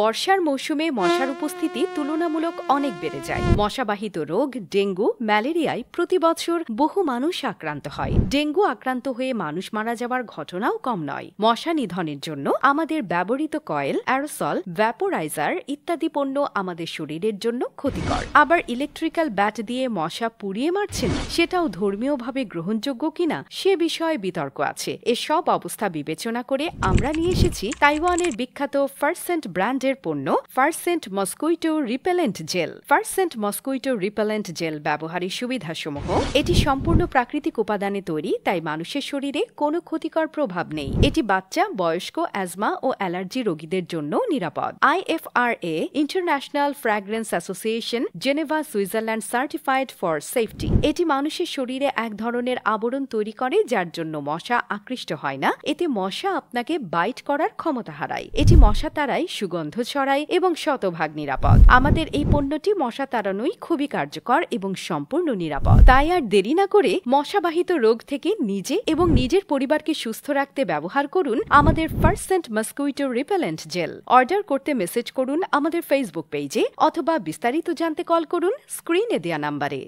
বর্ষার মৌসুমে মশার উপস্থিতি তুলনামূলক অনেক বেড়ে যায় মশাবাহিত রোগ ডেঙ্গু ম্যালেরিয়ায় প্রতি বছর বহু মানুষ আক্রান্ত হয় ডেঙ্গু আক্রান্ত হয়ে মানুষ মারা যাওয়ার ঘটনাও কম নয় মশা নিধনের জন্য আমাদের ব্যবহৃত কয়েল অ্যারোসল ভ্যাপোরাইজার ইত্যাদি পণ্য আমাদের শরীরের জন্য ক্ষতিকর আবার ইলেকট্রিক্যাল ব্যাট দিয়ে মশা পুড়িয়ে মারছেন সেটাও ধর্মীয়ভাবে গ্রহণযোগ্য কিনা সে বিষয়ে বিতর্ক আছে এসব অবস্থা বিবেচনা করে আমরা নিয়ে এসেছি তাইওয়ানের বিখ্যাত ফার্স্ট সেন্ট ব্র্যান্ড ব্র্যান্ডের পণ্য first scent mosquito repellent gel first scent mosquito repellent gel ব্যবহারের সুবিধাসমূহ এটি সম্পূর্ণ প্রাকৃতিক উপাদানে তৈরি তাই মানুষের শরীরে কোনো ক্ষতিকর প্রভাব নেই এটি বাচ্চা বয়স্ক অ্যাজমা ও অ্যালার্জি রোগীদের জন্য নিরাপদ IFRA international fragrance association Geneva Switzerland certified for safety এটি মানুষের শরীরে এক ধরনের আবরণ তৈরি করে যার জন্য মশা আকৃষ্ট হয় না এতে মশা আপনাকে বাইট করার ক্ষমতা হারায় এটি মশা তারাই সুগন্ধ গন্ধ ছড়ায় এবং শতভাগ নিরাপদ আমাদের এই পণ্যটি মশা তাড়ানোই খুবই কার্যকর এবং সম্পূর্ণ নিরাপদ তাই আর দেরি না করে মশাবাহিত রোগ থেকে নিজে এবং নিজের পরিবারকে সুস্থ রাখতে ব্যবহার করুন আমাদের first scent mosquito repellent gel order করতে মেসেজ করুন আমাদের ফেসবুক পেজে অথবা বিস্তারিত জানতে কল করুন স্ক্রিনে দেয়া নাম্বারে